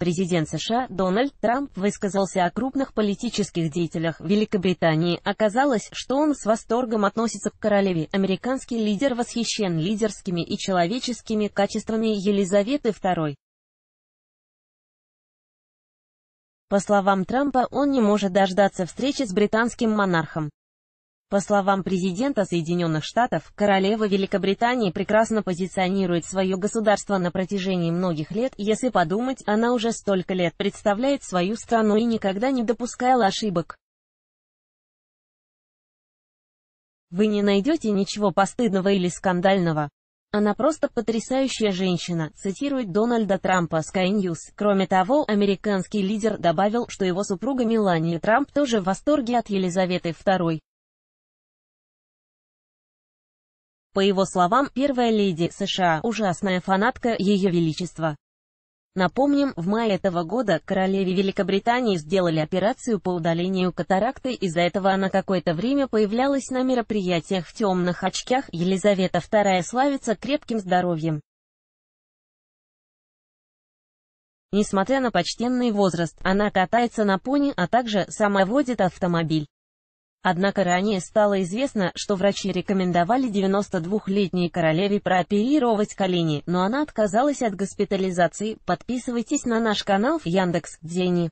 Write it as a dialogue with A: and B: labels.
A: Президент США Дональд Трамп высказался о крупных политических деятелях Великобритании. Оказалось, что он с восторгом относится к королеве. Американский лидер восхищен лидерскими и человеческими качествами Елизаветы II. По словам Трампа, он не может дождаться встречи с британским монархом. По словам президента Соединенных Штатов, королева Великобритании прекрасно позиционирует свое государство на протяжении многих лет, если подумать, она уже столько лет представляет свою страну и никогда не допускала ошибок. Вы не найдете ничего постыдного или скандального. Она просто потрясающая женщина, цитирует Дональда Трампа Sky News. Кроме того, американский лидер добавил, что его супруга Мелания Трамп тоже в восторге от Елизаветы II. По его словам, первая леди США – ужасная фанатка Ее Величества. Напомним, в мае этого года королеве Великобритании сделали операцию по удалению катаракты, из-за этого она какое-то время появлялась на мероприятиях в темных очках, Елизавета II славится крепким здоровьем. Несмотря на почтенный возраст, она катается на пони, а также сама водит автомобиль. Однако ранее стало известно, что врачи рекомендовали 92-летней королеве прооперировать колени, но она отказалась от госпитализации. Подписывайтесь на наш канал в Яндекс.Дзене.